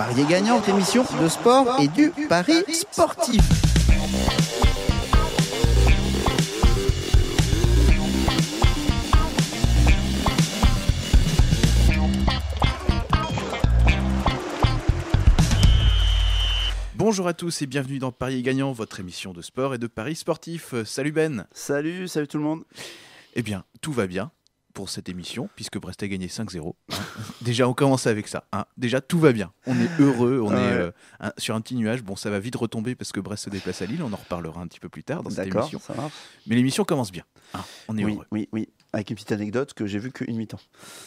Parier gagnant, émission de sport et du pari sportif. Bonjour à tous et bienvenue dans Paris Gagnant, votre émission de sport et de paris sportif. Salut Ben. Salut, salut tout le monde. Eh bien, tout va bien pour cette émission, puisque Brest a gagné 5-0. Hein. Déjà, on commence avec ça. Hein. Déjà, tout va bien. On est heureux, on est euh, sur un petit nuage. Bon, ça va vite retomber parce que Brest se déplace à Lille. On en reparlera un petit peu plus tard dans cette émission. Mais l'émission commence bien. Hein. On est oui, heureux. Oui, oui. Avec une petite anecdote que j'ai vue qu'une mi-temps.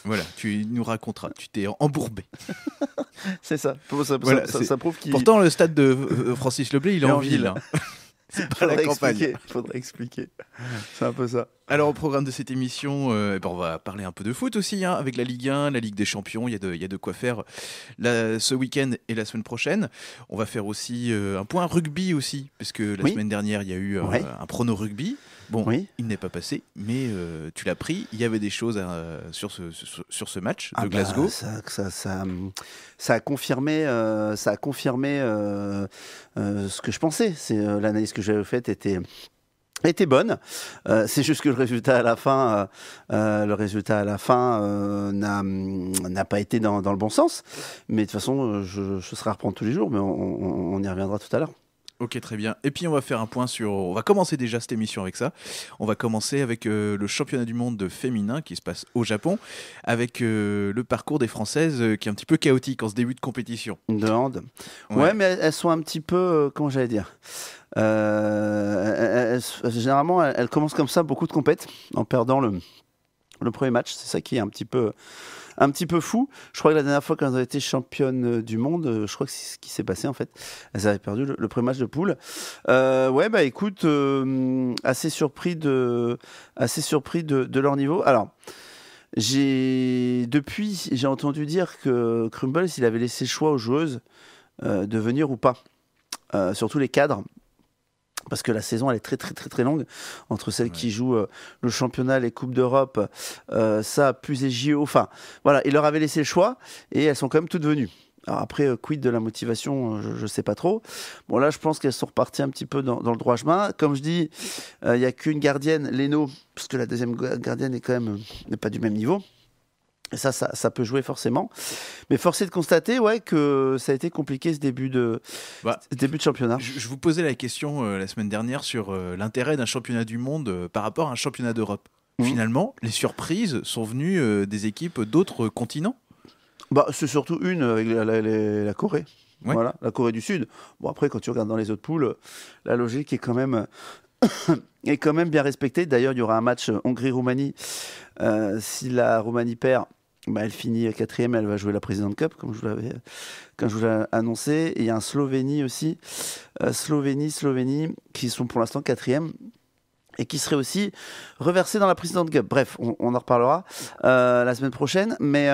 Voilà, tu nous raconteras. Tu t'es embourbé. c'est ça. Ça, prouve qu'il. Pourtant, le stade de euh, Francis Leblay, il est en, ville. pas la campagne. Faudrait expliquer. C'est un peu ça. Alors, au programme de cette émission, euh, eh ben, on va parler un peu de foot aussi, hein, avec la Ligue 1, la Ligue des Champions. Il y, a de, de quoi faire ce week-end et la semaine prochaine. On va faire aussi euh, un point rugby aussi, parce que la semaine dernière, il y a eu euh, un prono rugby. Bon, oui. il n'est pas passé, mais euh, tu l'as pris. Il y avait des choses sur, ce, sur, ce match de ah bah, Glasgow. ça, ça, ça, a confirmé, euh, ça a confirmé euh, ce que je pensais. C'est l'analyse que j'avais faite était était bonne. c'est juste que le résultat à la fin, le résultat à la fin n'a pas été dans, le bon sens. Mais de toute façon, je, je serai à reprendre tous les jours, mais on y reviendra tout à l'heure. Ok, très bien. Et puis on va faire un point sur. On va commencer déjà cette émission avec ça. On va commencer avec euh, le championnat du monde de féminin qui se passe au Japon, avec euh, le parcours des Françaises euh, qui est un petit peu chaotique en ce début de compétition. De hand. Ouais. mais elles sont un petit peu. comment j'allais dire Généralement, elles, commencent comme ça beaucoup de compètes en perdant le, le premier match. C'est ça qui est un petit peu un petit peu fou. Je crois que la dernière fois, qu'elles ont été championnes euh, du monde, euh, je crois que c'est ce qui s'est passé en fait. Elles avaient perdu le, premier match de poule. Euh, ouais, bah écoute, assez surpris, de, assez surpris de, leur niveau. Alors. J'ai depuis j'ai entendu dire que Crumbles s'il avait laissé le choix aux joueuses de venir ou pas, sur surtout les cadres parce que la saison elle est très très très très longue entre celles qui jouent euh, le championnat, les coupes d'Europe, euh, ça plus et JO. Enfin voilà, il leur avait laissé le choix et elles sont quand même toutes venues. Alors après, euh, quid de la motivation, je ne sais pas trop. Bon là, je pense qu'elles sont reparties un petit peu dans, le droit chemin. Comme je dis, il n'y a qu'une gardienne, Leno, parce que la deuxième gardienne est quand même n'est pas du même niveau. Ça, ça, peut jouer forcément. Mais force est de constater ouais, que ça a été compliqué ce début de, bah, début de championnat. Je, vous posais la question euh, la semaine dernière sur euh, l'intérêt d'un championnat du monde euh, par rapport à un championnat d'Europe. Mmh. Finalement, les surprises sont venues des équipes d'autres continents bah, C'est surtout une avec la, Corée. Voilà, la Corée du Sud. Bon, après, quand tu regardes dans les autres poules, la logique est quand même est quand même bien respecté D'ailleurs, il y aura un match Hongrie-Roumanie. Euh, si la Roumanie perd, bah, elle finit quatrième, elle va jouer la présidente Cup, comme je vous l'avais, je l'ai annoncé. il y a un Slovénie aussi, euh, Slovénie, Slovénie, qui sont pour l'instant quatrième et qui seraient aussi reversés dans la présidente Cup. Bref, on, en reparlera euh, la semaine prochaine. Mais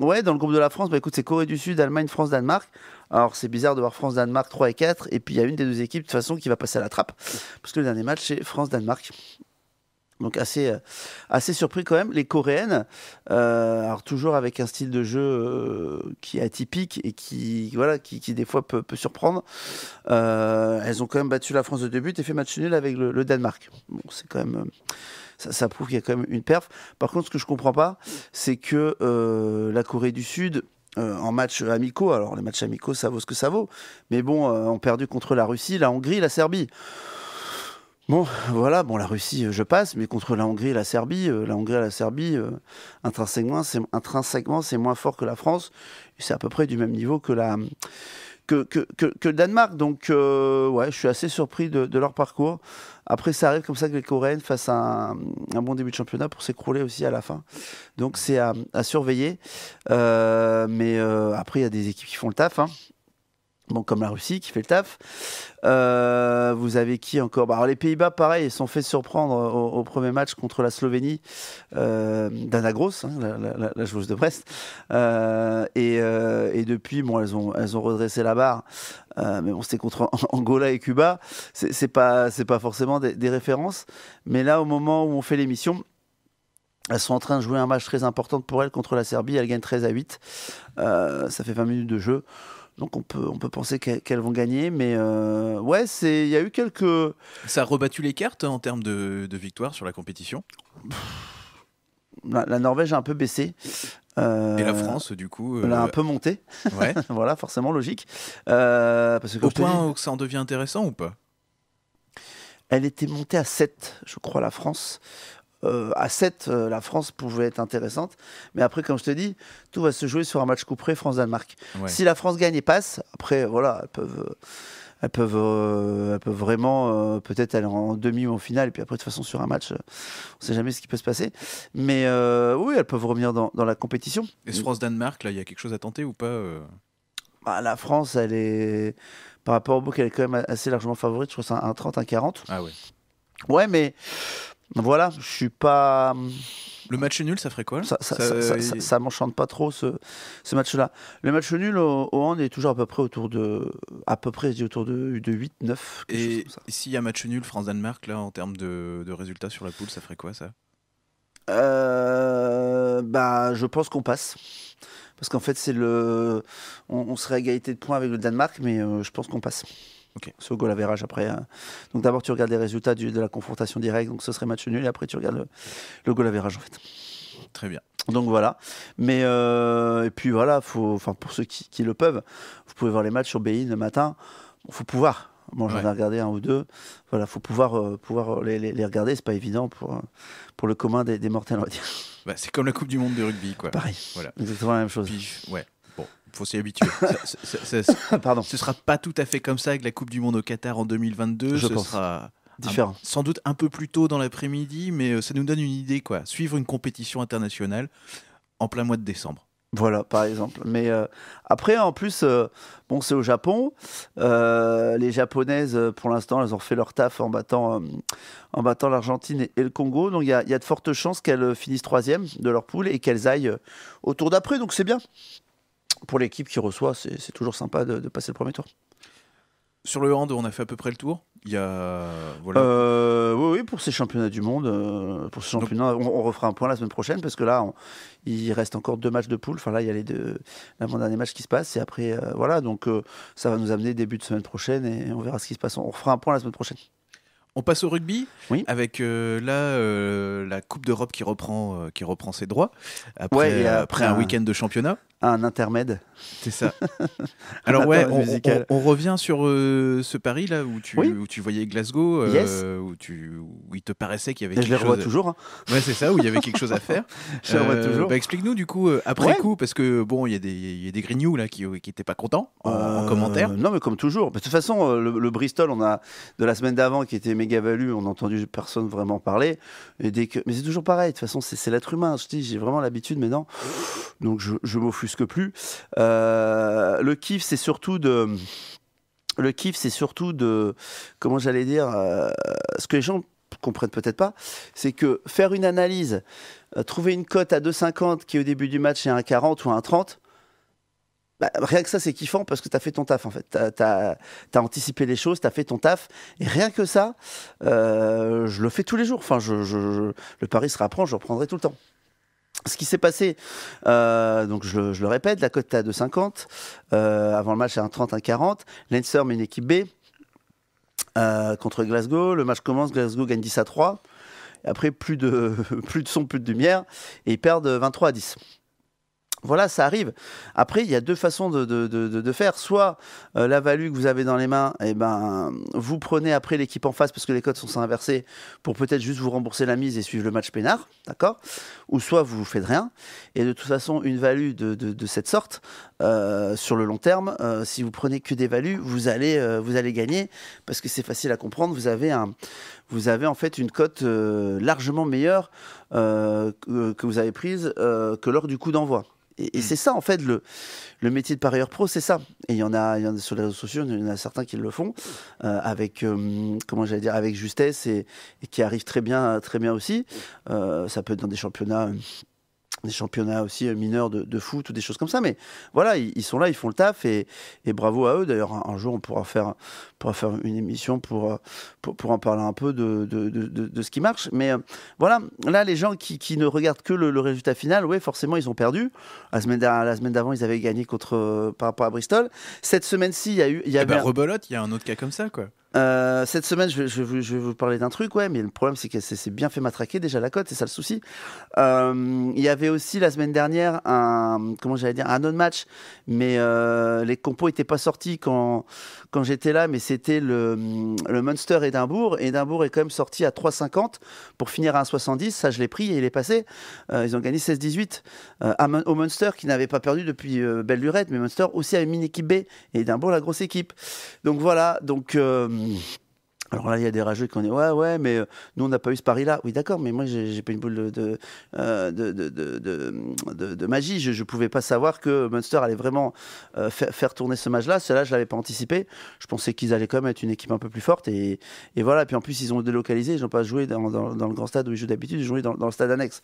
ouais, dans le groupe de la France, bah, écoute, c'est Corée du Sud, Allemagne, France, Danemark. Alors c'est bizarre de voir France-Danemark 3 et 4, et puis il y a une des deux équipes de toute façon qui va passer à la trappe, parce que le dernier match c'est France-Danemark. Donc assez, euh, assez surpris quand même. Les Coréennes, euh, alors toujours avec un style de jeu euh, qui est atypique et qui, voilà, qui, des fois peut, surprendre, euh, elles ont quand même battu la France de deux buts et fait match nul avec le, Danemark. Bon, c'est quand même... Ça, ça, prouve qu'il y a quand même une perf. Par contre, ce que je comprends pas, c'est que la Corée du Sud, euh, en matchs amicaux. Alors les matchs amicaux, ça vaut ce que ça vaut. Mais bon, euh, on perdu contre la Russie, la Hongrie, la Serbie. Bon, voilà, bon, la Russie, euh, je passe, mais contre la Hongrie et la Serbie, euh, la Hongrie et la Serbie, intrinsèquement, c'est, intrinsèquement, c'est moins fort que la France. c'est à peu près du même niveau que la, que, le Danemark. Donc, euh, ouais, je suis assez surpris de, leur parcours. Après, ça arrive comme ça que les Coréennes fassent un, bon début de championnat pour s'écrouler aussi à la fin. Donc, c'est à, surveiller. Euh, mais euh, après, il y a des équipes qui font le taf. Hein comme la Russie qui fait le taf. Euh, vous avez qui encore bah, les Pays-Bas, pareil, ils sont fait surprendre au, premier match contre la Slovénie euh, d'Anna Gross, hein, la, joueuse de Brest. Euh, euh, et, depuis, bon, elles ont, elles ont redressé la barre. mais bon, c'était contre Angola et Cuba. C'est pas, pas forcément des, références. Mais là, au moment où on fait l'émission, elles sont en train de jouer un match très important pour elles contre la Serbie. Elles gagnent 13 à 8. ça fait 20 minutes de jeu. Donc on peut, on peut penser qu'elles vont gagner, mais euh, ouais, c'est il y a eu quelques. Ça a rebattu les cartes hein, en termes de, victoire sur la compétition. La, Norvège a un peu baissé. et la euh, France, du coup. elle a euh, un peu monté. voilà, forcément logique. parce Au point où ça en devient intéressant ou pas Elle était montée à 7, je crois, la France. Euh, à 7, euh, la France pouvait être intéressante. Mais après, comme je te dis, tout va se jouer sur un match couperé France-Danemark. Si la France gagne et passe, après, voilà, elles peuvent. elles peuvent, euh, peuvent vraiment peut-être aller en demi ou en finale. Et puis après, de toute façon, sur un match, on ne sait jamais ce qui peut se passer. Mais oui, elles peuvent revenir dans, la compétition. Et ce France-Danemark, là, il y a quelque chose à tenter ou pas bah, La France, elle est, par rapport au book, elle est quand même assez largement favorite. Je crois ça un 30, un 40. Ah oui. Ouais, mais voilà, je suis pas. Le match nul, ça ferait quoi Ça, ça, m'enchante pas trop ce, match-là. Le match nul au, au, est toujours à peu près autour de, à peu près autour de, de 8, 9. Et, s'il y a match nul France-Danemark là en termes de, résultats sur la poule, ça ferait quoi ça euh, Bah, je pense qu'on passe parce qu'en fait c'est le, on, serait à égalité de points avec le Danemark, mais euh, je pense qu'on passe. Okay. C'est au goal average après. Hein. Donc d'abord, tu regardes les résultats de la confrontation directe, donc ce serait match nul, et après, tu regardes le, le average en fait. Très bien. Donc voilà. Mais euh, et puis voilà, faut, pour ceux qui, le peuvent, vous pouvez voir les matchs sur BI le matin. Il faut pouvoir. Moi, bon, j'en ai regardé un ou deux. Voilà, faut pouvoir, euh, pouvoir les, les, regarder. C'est pas évident pour, pour le commun des, mortels, on va dire. Bah, c'est comme la Coupe du Monde de rugby, quoi. Pareil. Voilà. Exactement la même chose. ouais faut s'y habituer. Ce ne Pardon. Ce sera pas tout à fait comme ça avec la Coupe du Monde au Qatar en 2022. ce sera différent. sans doute un peu plus tôt dans l'après-midi, mais euh, ça nous donne une idée quoi. Suivre une compétition internationale en plein mois de décembre. Voilà, par exemple. Mais euh, après, en plus, euh, bon, c'est au Japon. les japonaises, pour l'instant, elles ont fait leur taf en battant, en battant l'Argentine et, le Congo. Donc, il y y a, de fortes chances qu'elles finissent troisième de leur poule et qu'elles aillent au tour d'après. Donc, c'est bien pour l'équipe qui reçoit, c'est toujours sympa de, passer le premier tour. Sur le hand, on a fait à peu près le tour. Il y a euh, oui, pour ces championnats du monde, euh, pour ces championnats, on, refera un point la semaine prochaine parce que là, il reste encore deux matchs de poule. Enfin là, il y a les deux l'avant-dernier match qui se passe et après euh, voilà. Donc ça va nous amener début de semaine prochaine et on verra ce qui se passe. On refera un point la semaine prochaine. On passe au rugby oui. avec là la Coupe d'Europe qui reprend qui reprend ses droits après, un week-end de championnat. Ah, un intermède. C'est ça. Alors ouais, on, revient sur euh, ce pari là où tu, où tu voyais Glasgow, euh, où, tu, il te paraissait qu'il y avait. Quelque chose... je les revois toujours. Hein. Ouais, c'est ça, où il y avait quelque chose à faire. je les revois euh, toujours. Bah, explique-nous du coup après coup, parce que bon, il y a des, y a des grignoux là qui n'étaient pas contents en, commentaire. Non, mais comme toujours. De toute façon, le, Bristol, on a de la semaine d'avant qui était méga valu, on n'a entendu personne vraiment parler. Et dès que... mais c'est toujours pareil. De toute façon, c'est l'être humain. Je dis, j'ai vraiment l'habitude, mais non. Donc je, je m'offusque plus que plus. Euh, le kiff, c'est surtout de. Le kiff, c'est surtout de. Comment j'allais dire euh, Ce que les gens comprennent peut-être pas, c'est que faire une analyse, euh, trouver une cote à 2,50 qui au début du match est à 1,40 ou à 1,30, bah, rien que ça, c'est kiffant parce que tu as fait ton taf en fait. Tu as, anticipé les choses, tu as fait ton taf. Et rien que ça, je le fais tous les jours. Enfin, je, le pari se rapproche, je reprendrai tout le temps. Ce qui s'est passé, euh, donc je, le répète, la cote à 2,50. Euh, avant le match à 1,30, 1,40. Leinster met une équipe B euh, contre Glasgow. Le match commence, Glasgow gagne 10 à 3. Après, plus de, plus de son, plus de lumière. Et ils perdent 23 à 10. Voilà, ça arrive. Après, il y a deux façons de, faire. Soit euh, la value que vous avez dans les mains, eh ben, vous prenez après l'équipe en face parce que les codes sont inversés pour peut-être juste vous rembourser la mise et suivre le match peinard, d'accord Ou soit vous faites rien. Et de toute façon, une value de, cette sorte, euh, sur le long terme, euh, si vous prenez que des values, vous allez, vous allez gagner parce que c'est facile à comprendre. Vous avez un, vous avez en fait une cote euh, largement meilleure euh, euh, que, vous avez prise que lors du coup d'envoi. Et, hmm. c'est ça, en fait, le, le métier de parieur pro, c'est ça. Et il y, en a, il y en a sur les réseaux sociaux, il y en a certains qui le font avec, comment j'allais dire, avec justesse et, qui arrivent très bien, très bien aussi. ça peut être dans des championnats des championnats aussi euh, mineurs de, foot ou des choses comme ça. Mais voilà, ils, sont là, ils font le taf et, bravo à eux. D'ailleurs, un, jour, on pourra faire, pourra faire une émission pour, euh, pour, en parler un peu de, de, de ce qui marche. Mais euh, voilà, là, les gens qui, qui ne regardent que le, résultat final, oui, forcément, ils ont perdu. La semaine, la semaine d'avant, ils avaient gagné contre, par rapport à Bristol. Cette semaine-ci, il y a eu... Il y a eh ben, il y a un autre cas comme ça, quoi. Euh, cette semaine, je vais, je je vais vous parler d'un truc, ouais, mais le problème, c'est que c'est bien fait matraquer déjà la cote, c'est ça le souci. Euh, il y avait aussi la semaine dernière un, comment j'allais dire, un non-match, mais euh, les compos n'étaient pas sortis quand, quand j'étais là, mais c'était le, le Munster Édimbourg. Édimbourg est quand même sorti à 3,50 pour finir à 1,70. Ça, je l'ai pris et il est passé. Euh, ils ont gagné 16-18 euh, au Munster qui n'avait pas perdu depuis belle lurette, mais Munster aussi avait une mini équipe B et Edinburgh la grosse équipe. Donc voilà, donc alors là, il y a des rageux qui ont dit Ouais, ouais, mais euh, nous, on n'a pas eu ce pari-là. Oui, d'accord, mais moi, j'ai pas une boule de, euh, magie. Je ne pouvais pas savoir que Munster allait vraiment euh, faire tourner ce match-là. Cela, je ne l'avais pas anticipé. Je pensais qu'ils allaient quand même être une équipe un peu plus forte. Et, voilà. Puis en plus, ils ont délocalisé. Ils n'ont pas joué dans, le grand stade où ils jouent d'habitude. Ils joué dans, le stade annexe.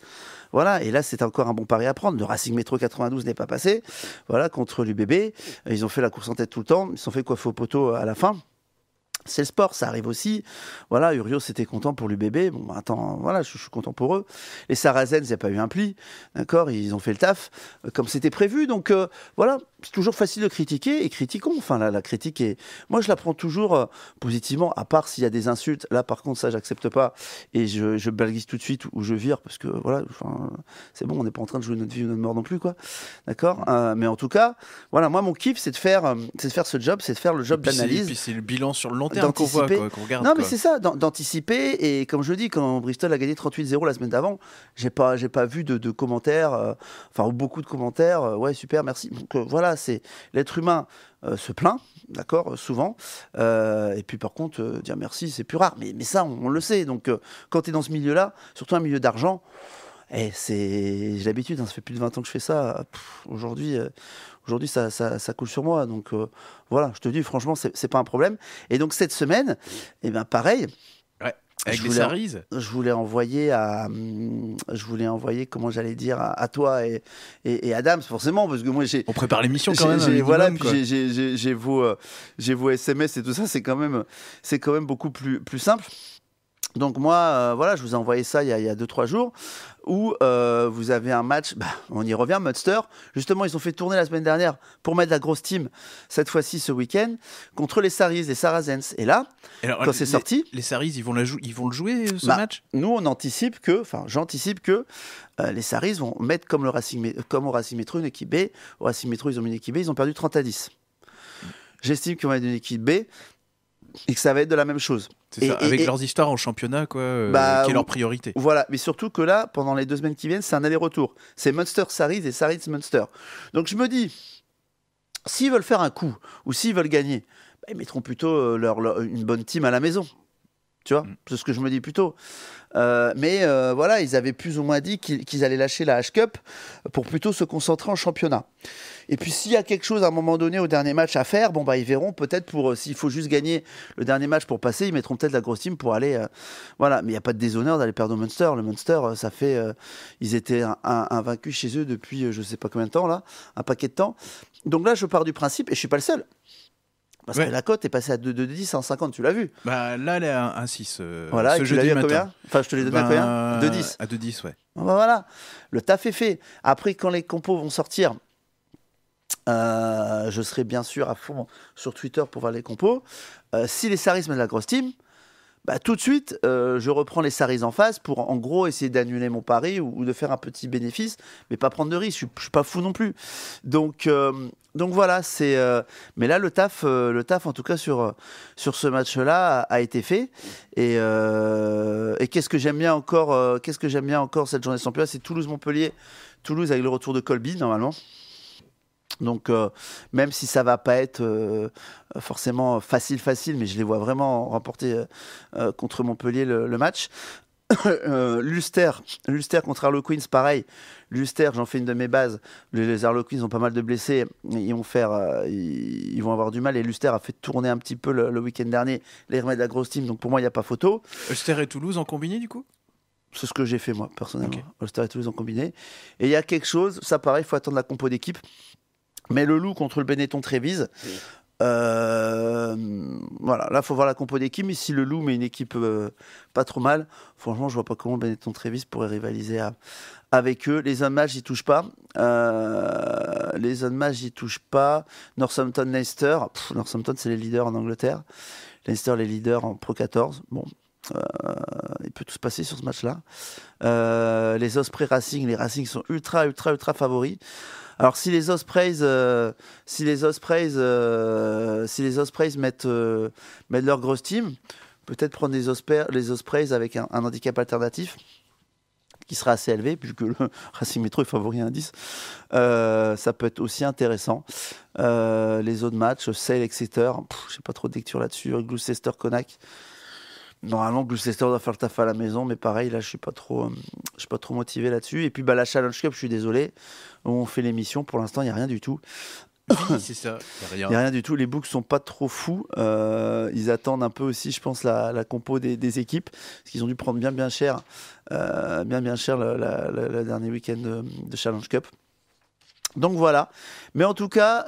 Voilà. Et là, c'est encore un bon pari à prendre. Le Racing Métro 92 n'est pas passé. Voilà, contre l'UBB. Ils ont fait la course en tête tout le temps. Ils se sont fait coiffer au poteau à la fin c'est le sport, ça arrive aussi. Voilà, Urio s'était content pour l'UBB. Bon, bah, attends, voilà, je, suis content pour eux. Les Sarazen, il n'y a pas eu un pli. D'accord Ils ont fait le taf euh, comme c'était prévu. Donc, euh, voilà, c'est toujours facile de critiquer et critiquons. Enfin, la, critique est. Moi, je la prends toujours euh, positivement, à part s'il y a des insultes. Là, par contre, ça, j'accepte pas. Et je, balguise tout de suite ou je vire parce que voilà, enfin, c'est bon, on n'est pas en train de jouer notre vie ou notre mort non plus, quoi. D'accord euh, Mais en tout cas, voilà, moi, mon kiff, c'est de faire, euh, c'est de faire ce job, c'est de faire le job d'analyse. et Puis c'est le bilan sur le long terme qu'on voit, qu'on regarde. Non, mais c'est ça, d'anticiper. Et comme je dis, quand Bristol a gagné 38-0 la semaine d'avant, j'ai pas, j'ai pas vu de, de commentaires, enfin, beaucoup de commentaires. ouais, super, merci. Donc, voilà c'est l'être humain euh, se plaint, d'accord, souvent. Euh, et puis par contre, euh, dire merci, c'est plus rare. Mais, ça, on, le sait. Donc quand tu es dans ce milieu-là, surtout un milieu d'argent, et eh, c'est j'ai l'habitude, hein, ça fait plus de 20 ans que je fais ça. Aujourd'hui, aujourd'hui ça, coule sur moi. Donc voilà, je te dis franchement, c'est pas un problème. Et donc cette semaine, eh ben pareil, je voulais, Je voulais envoyer à. Je voulais envoyer, comment j'allais dire, à, toi et, et, et, Adams, forcément, parce que moi j'ai. On prépare l'émission quand même. J'ai, hein, voilà, j'ai, vos, euh, j'ai vos, SMS et tout ça, c'est quand même, c'est quand même beaucoup plus, plus simple. Donc moi, euh, voilà, je vous ai envoyé ça il y a deux trois jours où euh, vous avez un match, bah, on y revient, Munster. Justement, ils ont fait tourner la semaine dernière pour mettre la grosse team, cette fois-ci, ce week-end, contre les Saris, les Sarazens. Et là, quand c'est sorti. Les Saris, ils, vont le jouer, euh, ce bah, match Nous, on anticipe que, enfin, j'anticipe que euh, les Saris vont mettre comme, le Racing, comme au Racing Metro une équipe B. Au Racing Metro, ils ont mis une équipe B, ils ont perdu 30 à 10. J'estime qu'ils vont être une équipe B et que ça va être de la même chose avec leurs histoires en championnat, quoi, euh, bah, qui est leur priorité. Voilà, mais surtout que là, pendant les deux semaines qui viennent, c'est un aller-retour. C'est Munster Saris et Saris Munster. Donc je me dis, s'ils veulent faire un coup, ou s'ils veulent gagner, bah, ils mettront plutôt euh, leur, une bonne team à la maison. Mm. c'est ce que je me dis plutôt. Euh, mais euh, voilà, ils avaient plus ou moins dit qu'ils allaient lâcher la H-Cup pour plutôt se concentrer en championnat. Et puis s'il y a quelque chose à un moment donné au dernier match à faire, bon bah ils verront peut-être pour euh, s'il faut juste gagner le dernier match pour passer, ils mettront peut-être la grosse team pour aller voilà, mais il n'y a pas de déshonneur d'aller perdre au Munster. Le Munster ça fait ils étaient invaincus chez eux depuis je ne sais pas combien de temps là, un paquet de temps. Donc là je pars du principe et je ne suis pas le seul. Parce que la cote est passée à 2,10 en 50, tu l'as vu. Bah, là, elle est à 1,6. Euh, voilà, je et tu l'as à combien Enfin, je te l'ai donné à bah, combien 2,10. À 2,10, ouais. Bah, voilà, le taf est fait. Après, quand les compos vont sortir, euh, je serai bien sûr à fond sur Twitter pour voir les compos. Euh, si les Saris mettent la grosse team, tout de suite, je reprends les saris en face pour en gros essayer d'annuler mon pari ou, de faire un petit bénéfice, mais pas prendre de risque. Je ne suis pas fou non plus. Donc, donc voilà, c'est. Euh, mais là, le taf, euh, le taf, en tout cas sur euh, sur ce match-là, a, été fait. Et, qu'est-ce que j'aime bien encore, qu'est-ce que j'aime bien encore cette journée de championnat, c'est Toulouse-Montpellier. Toulouse avec le retour de Colby normalement. Donc même si ça va pas être forcément facile facile, mais je les vois vraiment remporter contre Montpellier le match. Euh, Luster Luster contre Harlequins, pareil. Luster, j'en fais une de mes bases. Les Harlequins ont pas mal de blessés. Ils vont, faire, euh, vont avoir du mal. Et Luster a fait tourner un petit peu le, week-end dernier les remèdes de la grosse team. Donc pour moi, il n'y a pas photo. Luster et Toulouse en combiné, du coup c'est ce que j'ai fait moi, personnellement. Luster et Toulouse en combiné. Et il y a quelque chose, ça pareil, il faut attendre la compo d'équipe. Mais le loup contre le Benetton Trévise, euh, voilà, là, faut voir la compo d'équipe. Mais si le Loup met une équipe euh, pas trop mal, franchement, je vois pas comment Benetton Trevis pourrait rivaliser avec eux. Les Unmatch, ils touchent touchent pas. Euh, les hommes ils touchent pas. Northampton, Leicester. Northampton, c'est les leaders en Angleterre. Leicester, les leaders en Pro 14. Bon. il peut tout se passer sur ce match-là. les Osprey Racing, les Racing sont ultra, ultra, ultra favoris. Alors si les Ospreys, euh, si les euh, si les euh, mettent, leur grosse team, peut-être prendre les, Ospreys, avec un, handicap alternatif qui sera assez élevé, puisque le Racing Metro est favori à un ça peut être aussi intéressant. les autres matchs, Sale, Exeter, je n'ai pas trop de lecture là-dessus, Gloucester, Connac normalement Gloucester doit faire le taf à la maison, mais pareil, là, je suis pas trop, euh, je suis pas trop motivé là-dessus. Et puis, bah, la Challenge Cup, je suis désolé, on fait l'émission, pour l'instant, il n'y a rien du tout. c'est ça. Il a, rien du tout. Les books sont pas trop fous. Euh, ils attendent un peu aussi, je pense, la, compo des, équipes. Parce qu'ils ont dû prendre bien, bien cher, euh, bien, bien cher le, dernier week-end de, Challenge Cup. Donc voilà. Mais en tout cas,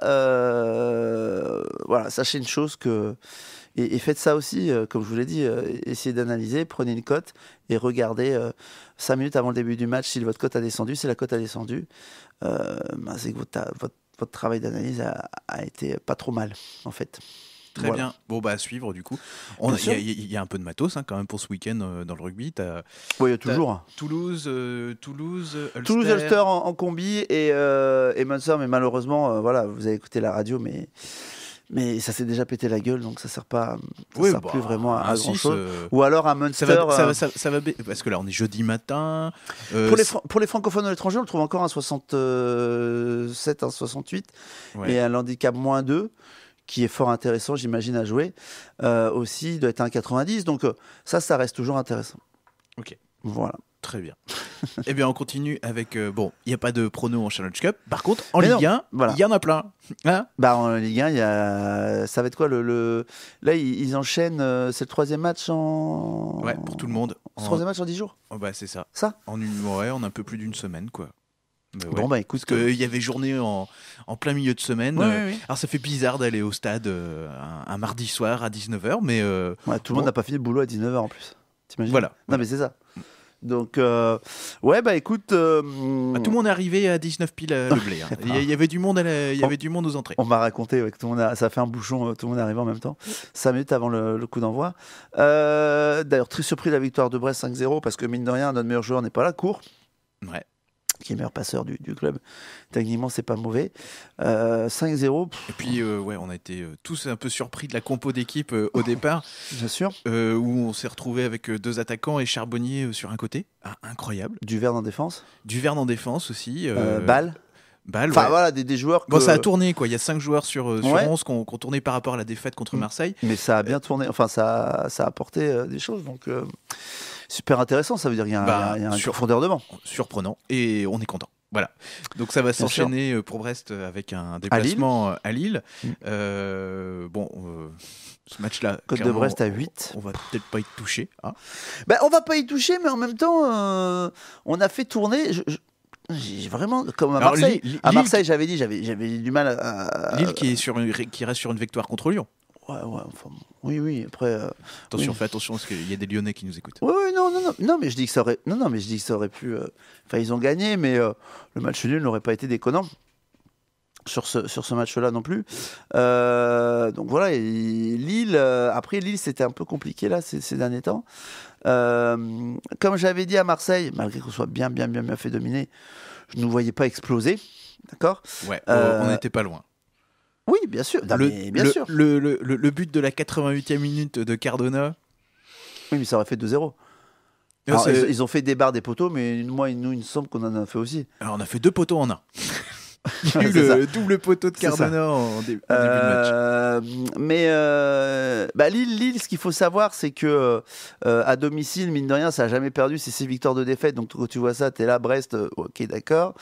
voilà, sachez une chose que et, faites ça aussi, euh, comme je vous l'ai dit, euh, essayez d'analyser, prenez une cote et regardez euh, cinq 5 minutes avant le début du match si votre cote a descendu. Si la cote a descendu, ben, c'est que votre, travail d'analyse a, a, été pas trop mal, en fait. Très bien. Bon, bah, à suivre du coup. Il y, a un peu de matos hein, quand même pour ce week-end dans le rugby. Oui, il y a toujours. Toulouse, Toulouse, Ulster. Toulouse, en, en combi et, et Munster, mais malheureusement, voilà, vous avez écouté la radio, mais mais ça s'est déjà pété la gueule, donc ça sert pas, sert bah, plus vraiment à, ah, grand chose. Ou alors à Munster. Ça va, euh, parce que là on est jeudi matin. Euh, pour, les francophones à l'étranger, on trouve encore un 67, un 68 et un handicap moins 2 qui est fort intéressant, j'imagine, à jouer. Euh, aussi, il doit être un 90, donc ça, ça reste toujours intéressant. Ok. Voilà. Très bien. eh bien, on continue avec. Euh, bon, il n'y a pas de pronos en Challenge Cup. Par contre, en Ligue 1, il y en a plein. Hein bah, en Ligue 1, y a... ça va être quoi le, Là, ils, enchaînent. Euh, c'est le troisième match en. ouais, pour tout le monde. En- Troisième match en 10 jours, oh, bah, c'est ça. ça En une, ouais, en un peu plus d'une semaine, quoi. Bah bon, bah écoute, qu'il y avait journée en, plein milieu de semaine. Euh, alors, ça fait bizarre d'aller au stade un, mardi soir à 19h, mais tout le monde n'a pas fini le boulot à 19h en plus. T'imagines voilà. Non, mais c'est ça. Mm. Donc, euh, ouais, bah écoute. Euh, bah, tout le monde est arrivé à 19 piles euh, le blé. Hein. Il y, avait du monde, il y avait du monde aux entrées. On m'a raconté que tout le monde a, ça fait un bouchon, tout le monde est arrivé en même temps, 5 minutes avant le, coup d'envoi. D'ailleurs, très surpris de la victoire de Brest 5-0, parce que mine de rien, notre meilleur joueur n'est pas là, court. Ouais qui est meilleur passeur du, club. Techniquement, c'est pas mauvais. Euh, 5-0. Et puis, euh, ouais, on a été euh, tous un peu surpris de la compo d'équipe euh, au départ. Bien sûr. où on s'est retrouvé avec deux attaquants et Charbonnier sur un côté. Ah, incroyable. Du Verne en défense. Du Verne en défense aussi. Balle. Balle, enfin voilà, des, joueurs. Bon, ça a tourné quoi. Il y a 5 joueurs sur, sur 11 qui ont tourné par rapport à la défaite contre mm. Marseille. Mais ça a bien tourné. Enfin, ça a, apporté des choses. Donc super intéressant. Ça veut dire qu'il y a, un, bah, y a profondeur de Surprenant. Et on est content. Voilà. Donc ça va s'enchaîner euh, pour Brest euh, avec un déplacement euh, à Lille. Mm. bon, ce match-là. Côte de Brest à 8. On va peut-être pas y toucher. Hein. Ben, on va pas y toucher, mais en même temps, on a fait tourner. j'ai vraiment comme à Marseille, à Marseille j'avais dit j'avais j'avais du mal à, Lille qui est sur une, qui reste sur une victoire contre Lyon enfin, oui, oui, après. Euh, attention, fais attention, parce qu'il y a des Lyonnais qui nous écoutent. Oui, non, non, non, mais je dis que ça aurait, non, non, mais je dis que ça aurait pu. Euh, enfin, ils ont gagné, mais euh, le match nul n'aurait pas été déconnant sur ce, sur ce match-là non plus. donc voilà, Lille, après Lille, c'était un peu compliqué là ces, derniers temps. comme j'avais dit à Marseille, malgré qu'on soit bien, bien, bien, bien fait dominer, je ne nous voyais pas exploser. D'accord Ouais, on n'était pas loin. Oui, bien sûr. le, bien sûr. Le, le, but de la 88e minute de Cardona. Oui, mais ça aurait fait 2-0. ils, ont fait des barres, des poteaux, mais moi, nous, il me semble qu'on en a fait aussi. Alors, on a fait deux poteaux en un. le double poteau de Cardona en, début de euh, match. Euh, mais euh, bah, Lille, ce qu'il faut savoir, c'est que euh, à domicile, mine de rien, ça n'a jamais perdu. C'est 6 victoires de défaite. Donc quand tu vois ça, tu es là, Brest, ok, d'accord.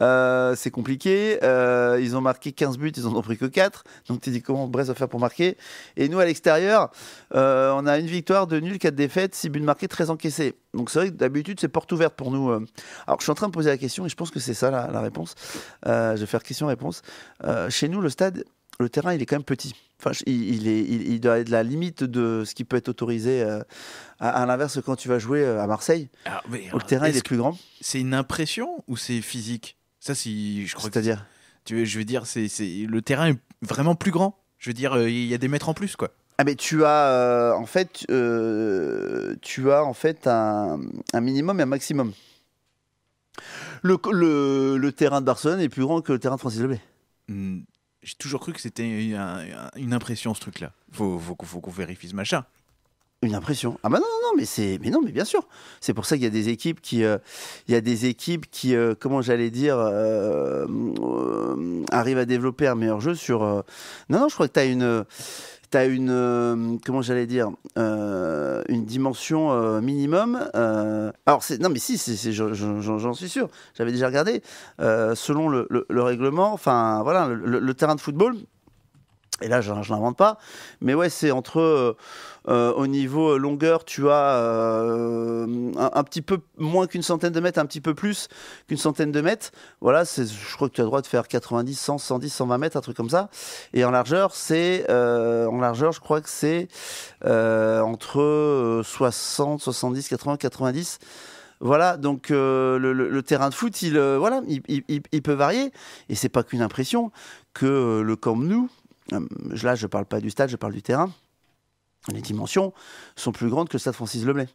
c'est compliqué. ils ont marqué 15 buts, ils n'en ont pris que 4. Donc tu dis comment Brest va faire pour marquer. Et nous, à l'extérieur, on a une victoire, de nul, 4 défaites, 6 buts marqués, 13 encaissés. Donc c'est vrai que d'habitude, c'est porte ouverte pour nous. Alors je suis en train de poser la question et je pense que c'est ça la réponse. je vais faire question-réponse. chez nous, le stade le terrain, il est quand même petit. Enfin, il, est, il, doit être la limite de ce qui peut être autorisé. Euh, à, l'inverse, quand tu vas jouer euh, à Marseille, ah, le euh, terrain il est plus grand. C'est une impression ou c'est physique Ça, si je crois. C'est-à-dire tu, je veux dire, c'est, le terrain est vraiment plus grand. Je veux dire, il y a des mètres en plus, quoi. Ah mais tu as en fait, tu as en fait un, minimum et un maximum. Le, terrain de Barcelone est plus grand que le terrain de Francis Leblay. Hmm j'ai toujours cru que c'était une impression ce truc-là. Faut, faut, faut qu'on vérifie ce machin. Une impression. Ah bah non, non, non mais c'est, mais non, mais bien sûr. C'est pour ça qu'il y a des équipes qui, euh, il y a des équipes qui, euh, comment j'allais dire, arrive euh, arrivent à développer un meilleur jeu sur. Non, non, je crois que tu une, as une, comment j'allais dire, une dimension euh, minimum. Euh, alors, c'est, non, mais si, j'en suis sûr. J'avais déjà regardé. Euh, selon le, règlement, enfin, voilà, le terrain de football, et là, je, je l'invente pas. Mais ouais, c'est entre euh, euh, au niveau euh, longueur, tu as un, petit peu moins qu'une centaine de mètres, un petit peu plus qu'une centaine de mètres. Voilà, je crois que tu as le droit de faire 90, 100, 110, 120 mètres, un truc comme ça. Et en largeur, c'est en largeur, je crois que c'est entre 60, 70, 80, 90 voilà donc le, terrain de foot il voilà il, peut varier et c'est pas qu'une impression que le Camp nous... Euh, là je ne parle pas du stade, je parle du terrain, les dimensions sont plus grandes que le stade Francis Leblay.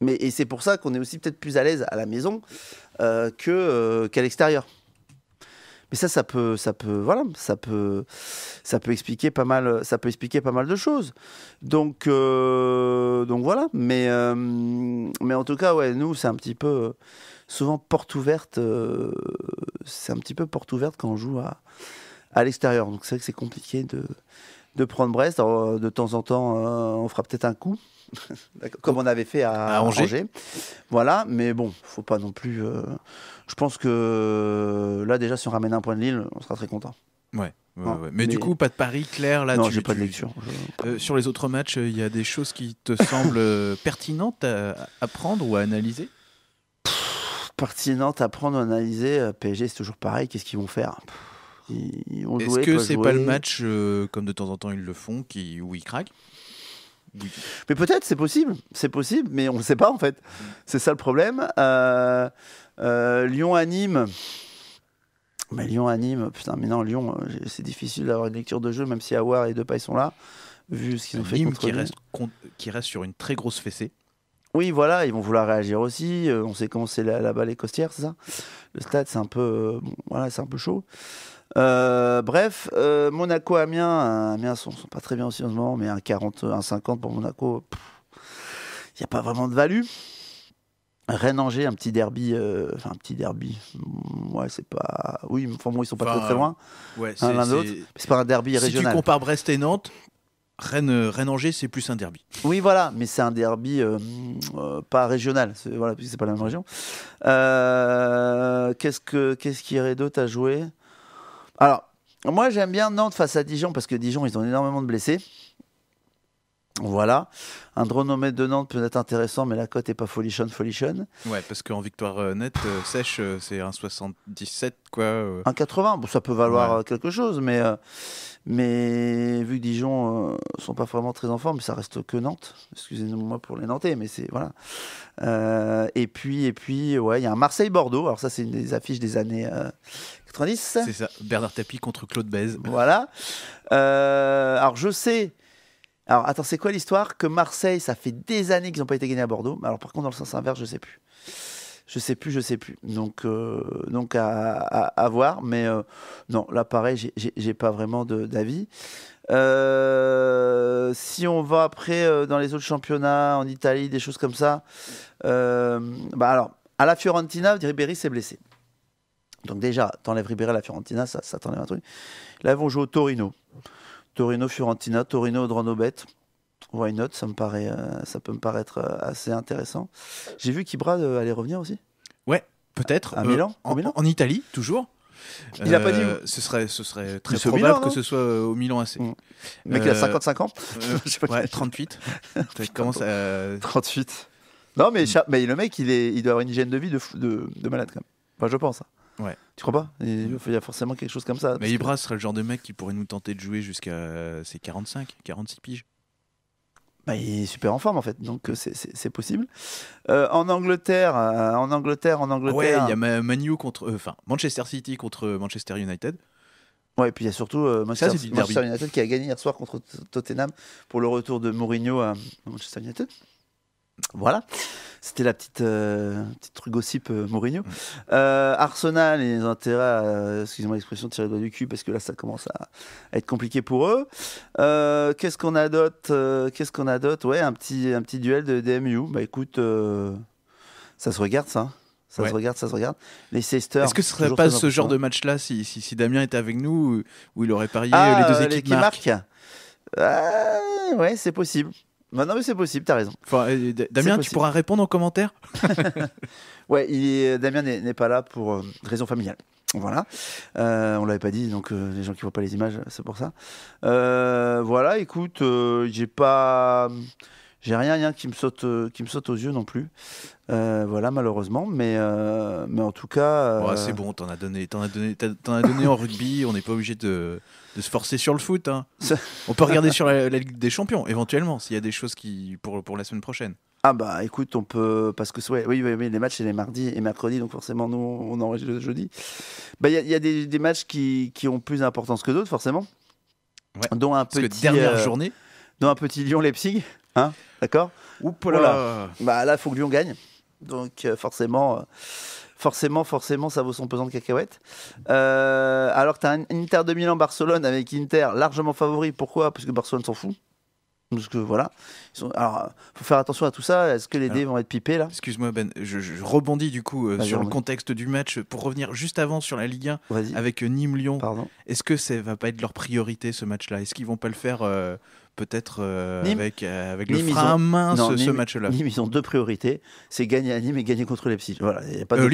Mais, et c'est pour ça qu'on est aussi peut-être plus à l'aise à la maison euh, euh, qu'à l'extérieur. Mais ça, ça peut, ça peut, voilà, ça peut, ça peut expliquer pas mal, ça peut expliquer pas mal de choses. Donc, donc voilà. Mais, mais en tout cas, ouais, nous, c'est un petit peu souvent porte ouverte. c'est un petit peu porte ouverte quand on joue à, à l'extérieur. Donc c'est vrai que c'est compliqué de, de prendre Brest. Euh, de temps en temps, euh, on fera peut-être un coup, comme on avait fait à, Angers. Voilà, mais bon, faut pas non plus. Euh, je pense que là, déjà, si on ramène un point de Lille, on sera très content. Ouais. Mais, du coup, pas de pari clair là. Non, j'ai pas de lecture. sur les autres matchs, il y a des choses qui te semblent pertinentes à, prendre ou à analyser Pertinentes à prendre, à analyser. PSG, c'est toujours pareil. Qu'est-ce qu'ils vont faire est-ce que c'est pas le match, euh, comme de temps en temps ils le font, qui, où ils craquent Mais peut-être, c'est possible, c'est possible, mais on ne sait pas en fait. C'est ça le problème. Euh, euh, Lyon anime. Mais Lyon anime, putain, mais non, Lyon, c'est difficile d'avoir une lecture de jeu, même si Awar et Depay sont là, vu ce qu'ils ont fait contre qui reste, qui reste sur une très grosse fessée. Oui, voilà, ils vont vouloir réagir aussi. on sait comment c'est la bas les costières, c'est ça Le stade, c'est un peu, voilà, c'est un peu chaud. Euh, bref, euh, Monaco Amiens, euh, Amiens sont, sont, pas très bien aussi en ce moment, mais un 40, un 50 pour Monaco, il n'y a pas vraiment de value. Rennes Angers, un petit derby, enfin un petit derby, mm, ouais c'est pas, oui, enfin bon ils sont pas très, loin, un l'un c'est pas un derby régional. Si tu compares Brest et Nantes, Rennes, Angers c'est plus un derby. Oui voilà, mais c'est un derby mm, pas régional, voilà puisque c'est pas la même région. qu'est-ce que qu'est-ce qu'il y aurait d'autre à jouer alors, moi, j'aime bien Nantes face à Dijon parce que Dijon, ils ont énormément de blessés. Voilà. Un dronomètre de Nantes peut être intéressant, mais la cote n'est pas folichonne, folichonne. Ouais, parce qu'en victoire euh, nette, euh, sèche, euh, c'est un 77, quoi. Un 80, bon, ça peut valoir quelque chose, mais, mais vu que Dijon sont pas vraiment très en forme, ça reste que Nantes. Excusez-moi pour les Nantais, mais c'est. Voilà. et puis, et puis ouais, il y a un Marseille-Bordeaux. Alors, ça, c'est une des affiches des années c'est ça, Bernard Tapie contre Claude Bèze. Voilà. Euh, alors je sais. Alors attends, c'est quoi l'histoire Que Marseille, ça fait des années qu'ils n'ont pas été gagnés à Bordeaux. Alors par contre, dans le sens inverse, je sais plus. Je sais plus, je sais plus. Donc, euh, donc à, voir. Mais euh, non, là pareil, j'ai pas vraiment d'avis. si on va après dans les autres championnats, en Italie, des choses comme ça, bah, alors, à la Fiorentina, Ribéry s'est blessé. Donc déjà, t'enlèves Ribéry à la Fiorentina, ça, t'enlève un truc. Là, ils vont jouer au Torino. Torino-Fiorentina, Torino On bête. Why not ça, me paraît, euh, ça peut me paraître euh, assez intéressant. J'ai vu qu'Ibra euh, allait revenir aussi. Ouais, peut-être. À, Milan, en, Milan en Italie, toujours. Il n'a pas dit. Où. Ce serait, ce serait très probable que ce soit au Milan AC. Mais mmh. il a 55 ans Je sais pas ouais, 38. commence à... 38. Non, mais, mmh. mais, le mec, il, est, il doit avoir une hygiène de vie de, de, malade, quand même. Enfin, je pense. Hein. Ouais. Tu crois pas Il y a forcément quelque chose comme ça. Mais Ibra serait le genre de mec qui pourrait nous tenter de jouer jusqu'à ses 45, 46 piges. Bah, il est super en forme en fait, donc euh, c'est possible. Euh, euh, en Angleterre, en ah Angleterre, en Angleterre. Ouais, il y a Manu contre, enfin Manchester City contre Manchester United. Ouais, et puis il y a surtout Manchester United qui a gagné hier soir contre Tottenham pour le retour de Mourinho à Manchester United. Voilà. C'était la euh, petite, truc gossip euh, Mourinho. Mm. Euh, Arsenal les intérêts, euh, excusez-moi l'expression, tirer le doigt du cul parce que là ça commence à, être compliqué pour eux. Qu'est-ce qu'on adote Qu'est-ce qu'on adote Ouais, un petit, un petit duel de DMU. Bah écoute, ça se regarde ça. Ça se regarde, ça se regarde. Les Leicester. Est-ce que ce serait pas ce genre de match-là si, si, Damien était avec nous où il aurait parié ah, les deux équipes qui marquent, ouais, c'est possible. Bah non, mais c'est possible, t'as raison. Damien, tu pourras répondre en commentaire Ouais, Damien n'est pas là pour euh, raison familiale. Voilà, euh, on l'avait pas dit, donc euh, les gens qui voient pas les images, c'est pour ça. Euh, voilà, écoute, j'ai pas, j'ai rien, rien qui me saute, euh, qui me saute aux yeux non plus. Euh, voilà, malheureusement, mais, euh, mais en tout cas. c'est bon, t'en as donné, en as donné, en, donné en rugby. On n'est pas obligé de, se forcer sur le foot. Hein. on peut regarder sur la, Ligue des Champions, éventuellement, s'il y a des choses qui pour pour la semaine prochaine. Ah bah écoute, on peut parce que ouais, oui, oui, les matchs c'est les mardis et mercredis, donc forcément nous on enregistre le jeudi. Bah il y, a, des, matchs qui, qui, ont plus d'importance que d'autres forcément. Ouais. Dont un dernière journée. Dont un petit Lyon Leipzig. Hein, d'accord Oups là Bah là, il faut que Lyon gagne. Donc euh, forcément, euh, forcément, forcément, ça vaut son pesant de cacahuètes. Euh, alors que tu as un Inter de Milan-Barcelone avec Inter largement favori. Pourquoi Parce que Barcelone s'en fout. Parce que voilà. Alors, faut faire attention à tout ça. Est-ce que les dés ah. vont être pipés là Excuse-moi Ben, je, rebondis du coup sur le contexte du match pour revenir juste avant sur la Ligue 1 avec Nîmes-Lyon. Est-ce que ça va pas être leur priorité ce match-là Est-ce qu'ils vont pas le faire peut-être euh, avec, les euh, avec le main ce, match-là. ils ont deux priorités c'est gagner à Nîmes et gagner contre les Voilà, y a pas euh,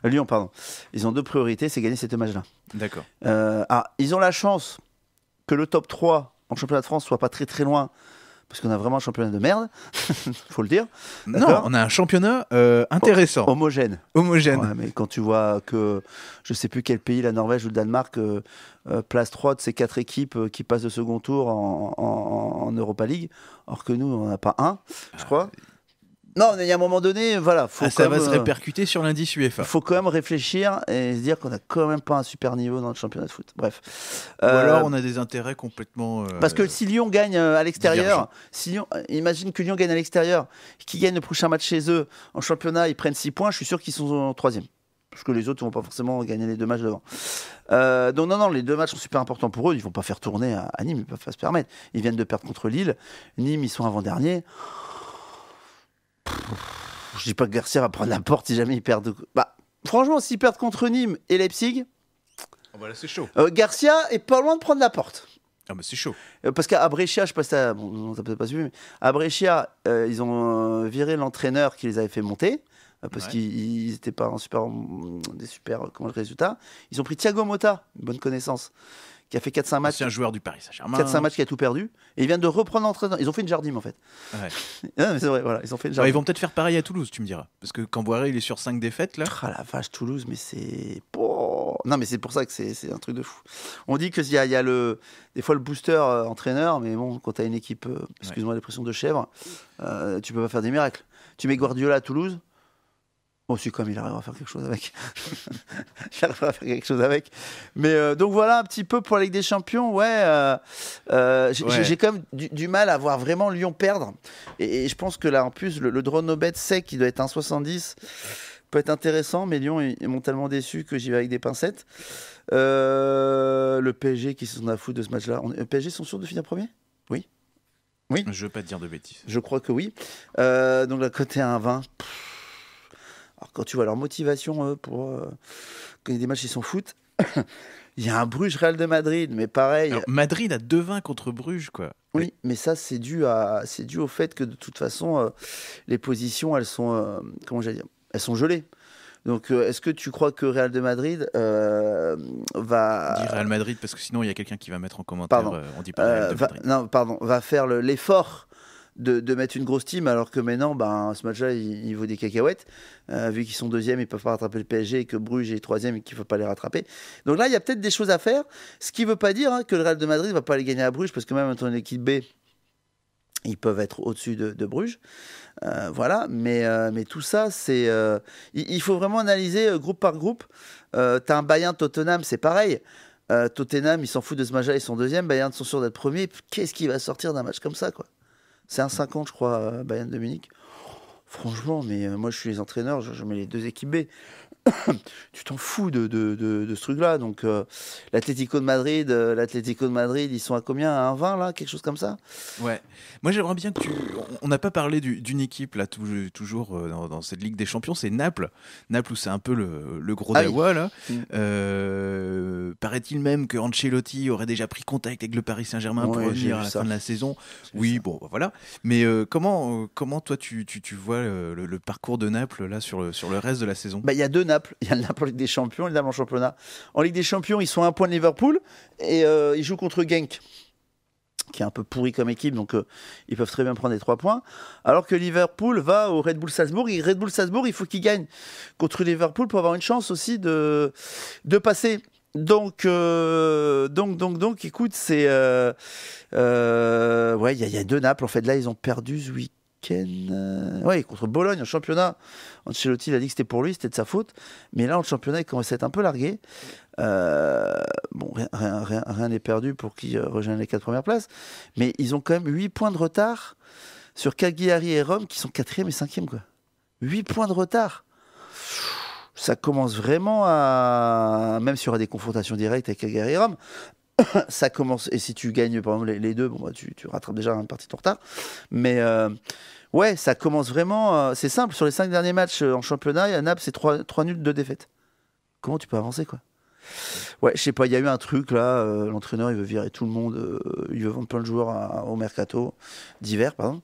de Lyon, pardon. Ils ont deux priorités c'est gagner cette match là D'accord. ah, ils ont la chance que le top 3 en championnat de France soit pas très très loin parce qu'on a vraiment un championnat de merde, faut le dire. Non, on a un championnat euh, intéressant. homogène. Homogène. mais quand tu vois que je sais plus quel pays, la Norvège ou le Danemark, euh, euh, place 3 de ces quatre équipes qui passent de second tour en, Europa League, alors que nous, on n'en a pas un, je ah, crois. Non, mais il un moment donné, voilà. Faut ah, ça va se euh, répercuter sur l'indice UEFA. Il faut quand même réfléchir et se dire qu'on n'a quand même pas un super niveau dans le championnat de foot. Bref. Ou euh, alors on a des intérêts complètement. Euh, parce que si Lyon gagne à l'extérieur, si imagine que Lyon gagne à l'extérieur, qui gagne le prochain match chez eux en championnat, ils prennent 6 points, je suis sûr qu'ils sont en troisième. Parce que les autres ne vont pas forcément gagner les deux matchs devant. donc non, non, les deux matchs sont super importants pour eux. Ils ne vont pas faire tourner à, Nîmes, ils ne peuvent pas se permettre. Ils viennent de perdre contre Lille. Nîmes, ils sont avant-dernier. Je dis pas que Garcia va prendre la porte si jamais ils perdent. Bah, franchement, s'ils perdent contre Nîmes et Leipzig. Ah bah c'est chaud. Euh, Garcia est pas loin de prendre la porte. Ah, mais bah, c'est chaud. Euh, parce qu'à Brescia, je sais pas pas mais euh, ils ont viré l'entraîneur qui les avait fait monter. Parce qu'ils n'étaient pas en super, des super résultats. Ils ont pris Thiago Mota, une bonne connaissance, qui a fait 4-5 matchs. C'est un joueur du Paris Saint-Germain. 4-5 matchs qui a tout perdu. Et il vient de reprendre l'entraînement. Ils ont fait une jardine en fait. Ouais. c'est vrai, voilà, ils ont fait une ils vont peut-être faire pareil à Toulouse, tu me diras. Parce que Camboiré, il est sur 5 défaites là. Ah la vache, Toulouse, mais c'est. non, mais c'est pour ça que c'est un truc de fou. On dit que y, a, y a le, des fois le booster euh, entraîneur, mais bon, quand tu as une équipe, euh, excuse-moi des pressions de chèvre, euh, tu peux pas faire des miracles. Tu mets Guardiola à Toulouse, Bon, suis comme il arrive à faire quelque chose avec. il arrivera à faire quelque chose avec. Mais euh, donc voilà un petit peu pour la Ligue des Champions. Ouais, euh, euh, j'ai quand même du, mal à voir vraiment Lyon perdre. Et, je pense que là, en plus, le, drone no bet sait qu'il doit être un 70. Peut être intéressant, mais Lyon, est mentalement déçu que j'y vais avec des pincettes. le PSG qui se sont à de ce match-là. Le PSG sont sûrs de finir premier Oui. Oui. Je veux pas te dire de bêtises. Je crois que oui. donc la côté à 1,20 quand tu vois leur motivation euh, pour gagner euh, des matchs, ils s'en foutent. Il y a un Bruges Real de Madrid, mais pareil. Madrid a 2-20 contre Bruges, quoi. Oui, mais ça, c'est dû, à, c'est dû au fait que de toute façon, euh, les positions, elles sont, comment dire, elles sont gelées. Donc, est-ce que tu crois que Real de Madrid va. Dis Real Madrid, parce que sinon, il y a quelqu'un qui va mettre en commentaire. on dit pas non, pardon, va faire l'effort de, mettre une grosse team, alors que maintenant, ben, ce match-là, il, vaut des cacahuètes, euh, vu qu'ils sont deuxième, ils peuvent pas rattraper le PSG, et que Bruges est troisième, et qu'il faut pas les rattraper. Donc là, il y a peut-être des choses à faire, ce qui veut pas dire hein, que le Real de Madrid va pas les gagner à Bruges, parce que même en tant qu'équipe B, ils peuvent être au-dessus de, Bruges. Euh, voilà, mais, euh, mais tout ça, c'est. il, faut vraiment analyser groupe par groupe. T'as un Bayern Tottenham, c'est pareil. Tottenham, ils s'en foutent de ce match-là, ils sont deuxième. Bayern sont sûrs d'être premier. Qu'est-ce qui va sortir d'un match comme ça, quoi c'est un je crois, euh, Bayern dominique Franchement, mais euh, moi, je suis les entraîneurs, je, je mets les deux équipes B tu t'en fous de, de, de, ce truc-là. Donc, euh, l'Atlético de Madrid, euh, de Madrid, ils sont à combien À 20 là Quelque chose comme ça Ouais. Moi, j'aimerais bien que tu. On n'a pas parlé d'une équipe, là, toujours euh, dans, cette Ligue des Champions, c'est Naples. Naples, où c'est un peu le, gros ah dawa, oui. là. Mmh. Paraît-il même que Ancelotti aurait déjà pris contact avec le Paris Saint-Germain pour revenir à la fin de la saison. Oui, bon, bah, voilà. Mais comment, comment toi, tu, tu, vois le, parcours de Naples, là, sur le, sur le reste de la saison bah, Il y a deux il y a le Naples en Ligue des Champions, le Naples en championnat. En Ligue des Champions, ils sont à un point de Liverpool et euh, ils jouent contre Genk, qui est un peu pourri comme équipe, donc euh, ils peuvent très bien prendre les trois points. Alors que Liverpool va au Red Bull Salzbourg. Et Red Bull Salzbourg, il faut qu'ils gagnent contre Liverpool pour avoir une chance aussi de, de passer. Donc, euh, donc, donc, donc, écoute, c'est. ouais, il y, a deux Naples. En fait, là, ils ont perdu oui. Euh, oui, contre Bologne en championnat. Ancelotti, l'a a dit que c'était pour lui, c'était de sa faute. Mais là, en championnat, il commence à être un peu largué. Euh, bon, rien n'est perdu pour qu'il euh, rejoigne les quatre premières places. Mais ils ont quand même 8 points de retard sur Cagliari et Rome, qui sont quatrième et cinquième. Quoi. 8 points de retard ça commence vraiment à. Même s'il y aura des confrontations directes avec Cagliari et Rome, ça commence. Et si tu gagnes, par exemple, les, deux, bon, bah, tu, rattrapes déjà un partie de ton retard. Mais euh, ouais, ça commence vraiment. Euh, c'est simple. Sur les cinq derniers matchs euh, en championnat, il y a Naples, c'est 3, trois nuls, 2 défaites. Comment tu peux avancer, quoi Ouais, je sais pas, il y a eu un truc là, l'entraîneur il veut virer tout le monde, il veut vendre plein de joueurs au mercato d'hiver, pardon.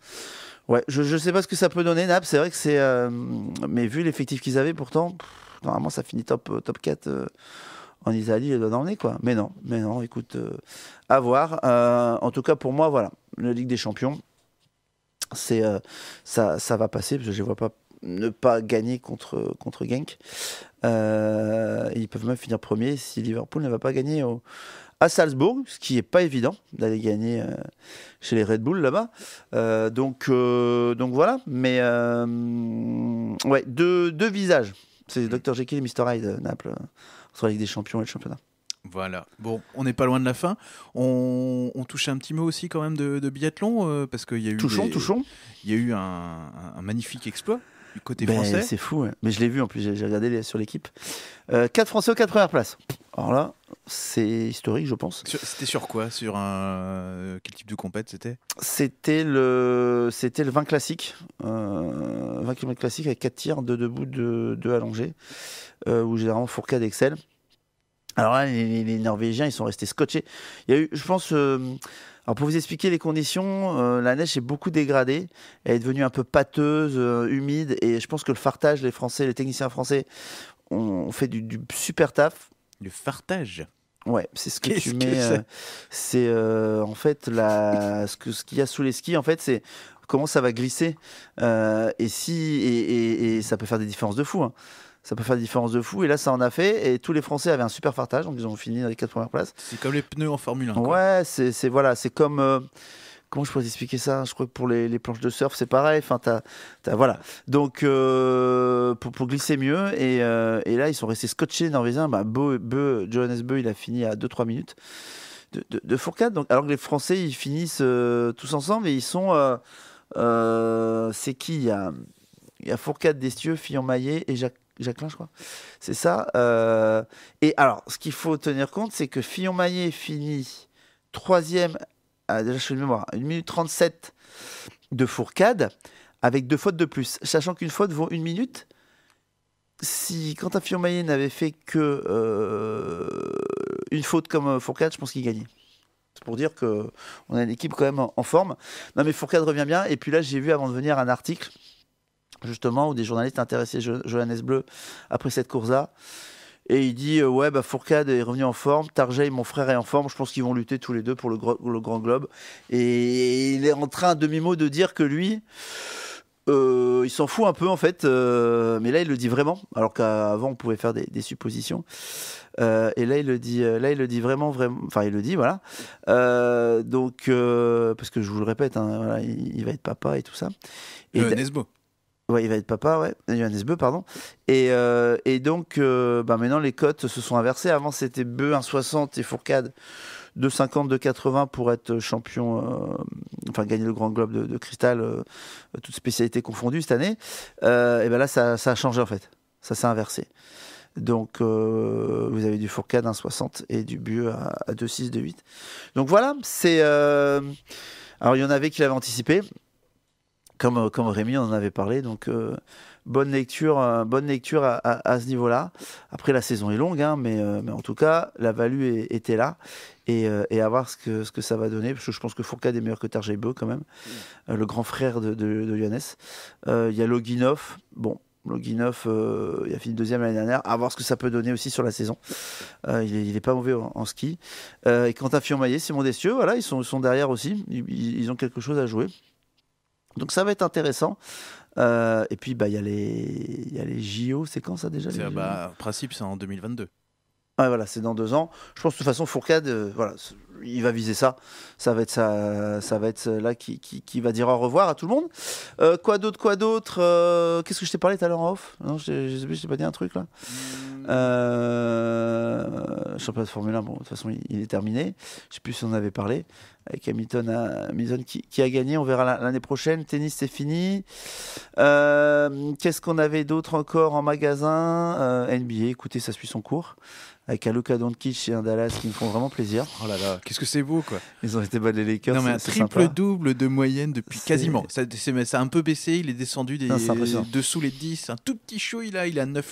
Ouais, je, sais pas ce que ça peut donner, Naples, c'est vrai que c'est. mais vu l'effectif qu'ils avaient, pourtant, normalement ça finit top, top 4 en Italie, je dois l'emmener, quoi. Mais non, mais non, écoute, euh, à voir. Euh, en tout cas, pour moi, voilà, la Ligue des Champions, c'est euh, ça, va passer, parce que je ne vois pas ne pas gagner contre, contre Genk. ils peuvent même finir premier si Liverpool ne va pas gagner à Salzbourg, ce qui n'est pas évident d'aller gagner chez les Red Bull là-bas. donc, donc voilà, mais ouais, deux, deux visages. C'est Dr Jekyll et Mr Hyde, Naples on la des Champions et le championnat. Voilà. Bon, on n'est pas loin de la fin. On, touche un petit mot aussi quand même de, biathlon euh, parce qu'il y a eu touchons, touchons. Il y a eu un, magnifique exploit du côté ben, français. C'est fou. Mais je l'ai vu en plus. J'ai regardé sur l'équipe. 4 euh, Français aux 4 premières places. Alors là, c'est historique, je pense. C'était sur quoi Sur euh, quel type de compète c'était C'était le c'était le 20 classique, 20 euh, km classique avec 4 tirs, de debout, de allongés, euh, Ou généralement Fourcade Excel. Alors là, les, Norvégiens, ils sont restés scotchés. Il y a eu, je pense. alors pour vous expliquer les conditions, la neige est beaucoup dégradée, elle est devenue un peu pâteuse, humide, et je pense que le fartage, les Français, les techniciens français ont, fait du, super taf. Le fartage. Ouais, c'est ce que tu mets. Euh, c'est euh, en fait la, ce que- ce qu'il y a sous les skis. En fait, c'est comment ça va glisser euh, et si et, ça peut faire des différences de fou. Hein. Ça peut faire des différences de fou. Et là, ça en a fait. Et tous les Français avaient un super fartage. donc ils ont fini dans les quatre premières places. C'est comme les pneus en Formule 1. Ouais, c'est voilà, c'est comme comment je pourrais expliquer ça Je crois que pour les, planches de surf, c'est pareil. t'as, voilà. Donc, euh, pour, glisser mieux. Euh, et, là, ils sont restés scotchés, les Norvégiens. Bah, Johannes Beu, il a fini à 2-3 minutes de, Fourcade. Donc, alors que les Français, ils finissent euh, tous ensemble et ils sont. c'est qui il y, a, Fourcade Destieux, Fillon-Maillet et Jacques. Jacqueline, je crois. C'est ça. et alors, ce qu'il faut tenir compte, c'est que Fillon-Maillet finit troisième ah, déjà je mémoire, 1 minute 37 de Fourcade avec deux fautes de plus, sachant qu'une faute vaut une minute. Si Quentin Fillon-Maillet n'avait fait que euh, une faute comme euh, Fourcade, je pense qu'il gagnait. C'est pour dire qu'on a une équipe quand même en, forme. Non mais Fourcade revient bien. Et puis là, j'ai vu avant de venir un article justement où des journalistes intéressés Johannes Bleu après cette course-là et il dit euh, Ouais, bah, Fourcade est revenu en forme, Tarjay, mon frère, est en forme. Je pense qu'ils vont lutter tous les deux pour le, Grand Globe. Et il est en train, à demi-mot, de dire que lui. Euh, il s'en fout un peu en fait, euh, mais là il le dit vraiment, alors qu'avant on pouvait faire des, suppositions. et là il le dit, là il le dit vraiment, vraiment, enfin il le dit voilà. donc parce que je vous le répète, hein, il, va être papa et tout ça. Et Nesbo. Ouais, il va être papa, ouais. Beu, pardon. Et, euh, donc, euh, bah, maintenant, les cotes se sont inversées. Avant, c'était Beu 1,60 et Fourcade 2,50, 2,80 pour être champion, euh, enfin gagner le Grand Globe de, cristal, toutes spécialités confondues cette année. et bien là, ça, a changé en fait. Ça s'est inversé. Donc, vous avez du Fourcade 1,60 et du beu à, 2,6, 2,8. Donc voilà, c'est. Alors, il y en avait qui l'avaient anticipé comme, comme Rémi on en avait parlé. Donc euh, bonne lecture, euh, bonne lecture à, ce niveau-là. Après la saison est longue, hein, mais, euh, mais, en tout cas la value était là et, à voir ce que, ce que ça va donner je pense que Fourcade est meilleur que Tarjebo quand même, le grand frère de, de, Il y a Loginov, bon. Loginov, il a fini deuxième l'année dernière. À voir ce que ça peut donner aussi sur la saison. il, n'est pas mauvais en, ski. et quant à Fionmaillet, Simon Destieux, voilà, ils sont, sont derrière aussi. ils ont quelque chose à jouer. Donc ça va être intéressant. Euh, et puis, bah, il y, a les... y a les JO, c'est quand ça déjà bah, En principe, c'est en 2022. Ouais, voilà, c'est dans deux ans. Je pense de toute façon, Fourcade, euh, voilà, il va viser ça. Ça va être ça, ça va être euh, là qui, va dire au revoir à tout le monde. quoi d'autre, quoi d'autre Qu'est-ce que je t'ai parlé tout à l'heure en off Non, je t'ai pas dit un truc là. Mmh, euh, championnat de Formule 1, bon, de toute façon, il, est terminé. Je ne sais plus si on en avait parlé. Avec Hamilton, euh, qui, a gagné, on verra l'année prochaine. Tennis, c'est fini. Euh, qu'est-ce qu'on avait d'autre encore en magasin euh, NBA, écoutez, ça suit son cours. Avec un Luka Doncic et un Dallas qui me font vraiment plaisir. Oh là là, qu'est-ce que c'est beau quoi Ils ont été balés les cœurs. Non mais un triple-double de moyenne depuis quasiment. Ça, a un peu baissé, il est descendu des, dessous les 10. Un tout petit show, il a, il a 9-8.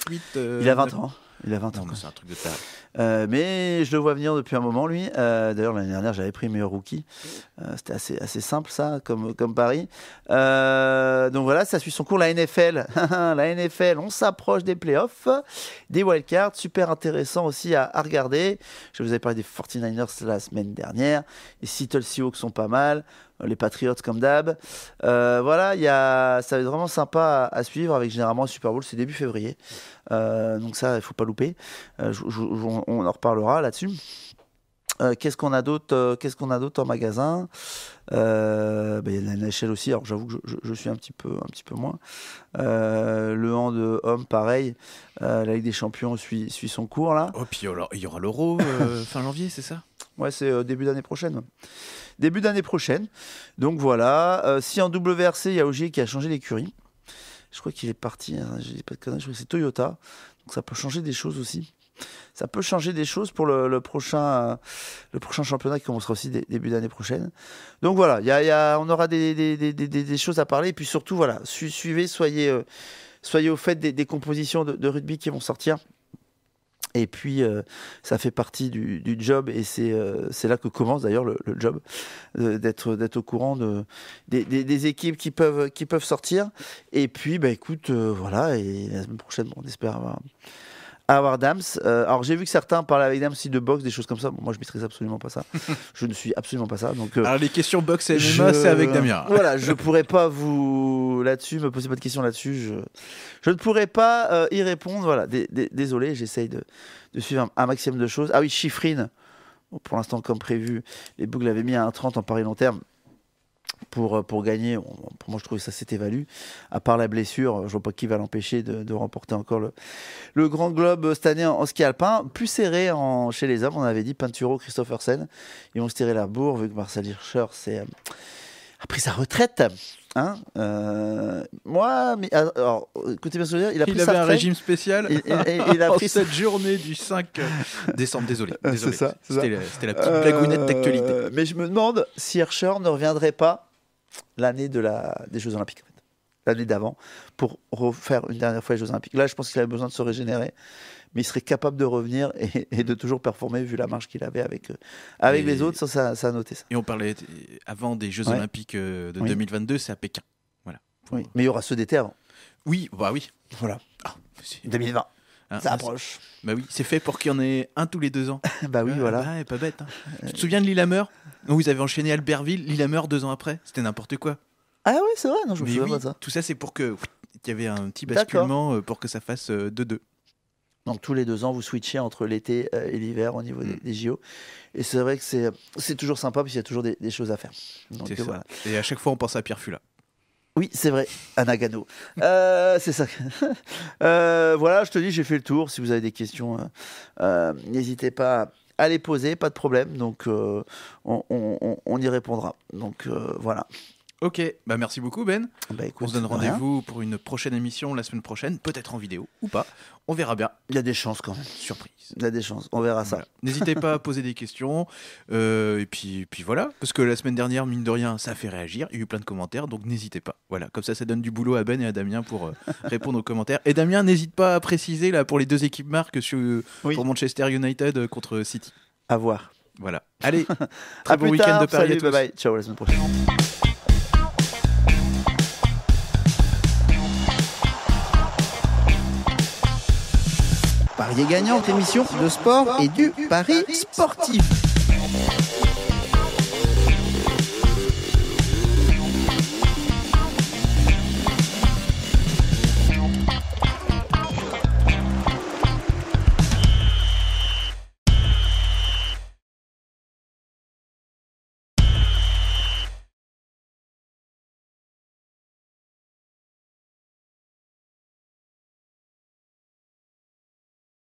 il a 20 ans. Il a 20 ans. un truc de euh, mais je le vois venir depuis un moment, lui. Euh, d'ailleurs, l'année dernière, j'avais pris meilleur rookie. Euh, c'était assez, assez simple, ça, comme, comme pari. donc voilà, ça suit son cours. La NFL, la NFL on s'approche des playoffs, des wildcards. Super intéressant aussi à, à, regarder. Je vous avais parlé des 49ers la semaine dernière. Les Seattle Seahawks sont pas mal les Patriots comme d'hab. Euh, voilà, y a, ça va être vraiment sympa à, suivre avec généralement Super Bowl, c'est début février. Euh, donc ça, il faut pas louper. Euh, on, en reparlera là-dessus. qu'est-ce qu'on a d'autre Qu'est-ce qu'on a d'autre en magasin ben, Il bah, y a la NHL aussi. Alors j'avoue que je, suis un petit peu, un petit peu moins. le hand de homme, pareil. la Ligue des Champions suit, suit son cours là. Oh puis il y aura l'Euro fin janvier, c'est ça Ouais, c'est début d'année prochaine début d'année prochaine. Donc voilà. Euh, si en WRC, il y a Ogier qui a changé l'écurie. Je crois qu'il est parti, hein, je dis pas de conneries, je crois que c'est Toyota. Donc ça peut changer des choses aussi. Ça peut changer des choses pour le, prochain, euh, le prochain championnat qui commencera aussi début d'année prochaine. Donc voilà, y y a, on aura des, des, choses à parler. Et puis surtout, voilà, suivez, soyez, euh, soyez au fait des, compositions de, rugby qui vont sortir. Et puis, euh, ça fait partie du, job, et c'est euh, là que commence d'ailleurs le, job, euh, d'être au courant de, des, équipes qui peuvent, qui peuvent sortir. Et puis, bah, écoute, euh, voilà, et la semaine prochaine, on espère avoir avoir Dams. Euh, alors j'ai vu que certains parlaient avec si de boxe, des choses comme ça. moi je maîtrise absolument pas ça. je ne suis absolument pas ça. Donc, euh, alors les questions boxe et MMA, c'est avec Damien. Voilà, je ne pourrais pas vous là-dessus, me poser pas de questions là-dessus. Je... je ne pourrais pas euh, y répondre. Voilà, désolé, j'essaye de, suivre un, maximum de choses. Ah oui, Chiffrine. pour l'instant, comme prévu, les Bugs l'avaient mis à 1,30 en pari long terme pour, euh, pour gagner. Pour moi, je trouve ça s'est évalué. À part la blessure, je vois pas qui va l'empêcher de, remporter encore le, le Grand Globe euh, cette année en, ski alpin. Plus serré en, chez les hommes, on avait dit Pinturo, Sen. Ils vont se tirer la bourre vu que Marcel Hirscher c'est euh, a pris sa retraite. Hein moi, mais, ah, alors, écoutez bien ce que je veux dire, il a pris il avait un régime spécial. Il, a pris cette journée du 5 décembre, désolé. C'était la, petite euh, d'actualité. Mais je me demande si Hirscher ne reviendrait pas l'année de la, des Jeux Olympiques, l'année d'avant, pour refaire une dernière fois les Jeux Olympiques. Là, je pense qu'il avait besoin de se régénérer, mais il serait capable de revenir et, de toujours performer vu la marche qu'il avait avec, euh, avec les autres. Ça, ça, a noté ça. Et on parlait avant des Jeux Olympiques euh, de 2022, c'est à Pékin. Voilà. Mais il y aura ceux d'été avant. Oui, bah oui. Voilà. 2020. Ah, ah, ça ah, approche. Bah oui, c'est fait pour qu'il y en ait un tous les deux ans. bah oui, ah, voilà. Et bah, pas bête. Hein. Euh, tu te souviens de Lillehammer Où Vous avez enchaîné Albertville, Lillehammer deux ans après C'était n'importe quoi. Ah oui, c'est vrai, non, je me souviens ça. Tout ça, c'est pour qu'il y avait un petit basculement euh, pour que ça fasse 2-2. Euh, donc tous les deux ans, vous switchez entre l'été et l'hiver au niveau des, mm. JO. Et c'est vrai que c'est toujours sympa parce qu'il y a toujours des, choses à faire. et, et à chaque fois, on pense à Pierre Fula. Oui, c'est vrai, Anagano. Euh, c'est ça. Euh, voilà, je te dis, j'ai fait le tour. Si vous avez des questions, euh, n'hésitez pas à les poser, pas de problème. Donc, on, y répondra. Donc, voilà. Ok, bah merci beaucoup Ben. Bah, on se donne rendez-vous pour une prochaine émission la semaine prochaine, peut-être en vidéo ou pas. On verra bien. Il y a des chances quand même. Surprise. Il y a des chances, on verra ça. N'hésitez pas à poser des questions. Euh, et puis, puis voilà, parce que la semaine dernière, mine de rien, ça a fait réagir. Il y a eu plein de commentaires, donc n'hésitez pas. Voilà, comme ça, ça donne du boulot à Ben et à Damien pour euh, répondre aux commentaires. Et Damien, n'hésite pas à préciser là, pour les deux équipes marques sur, pour Manchester United euh, contre City. À voir. Voilà. Allez, très bon week-end de Paris. Salut, bye bye. Ciao, la semaine prochaine. pariez gagnante émission de sport et du pari sportif.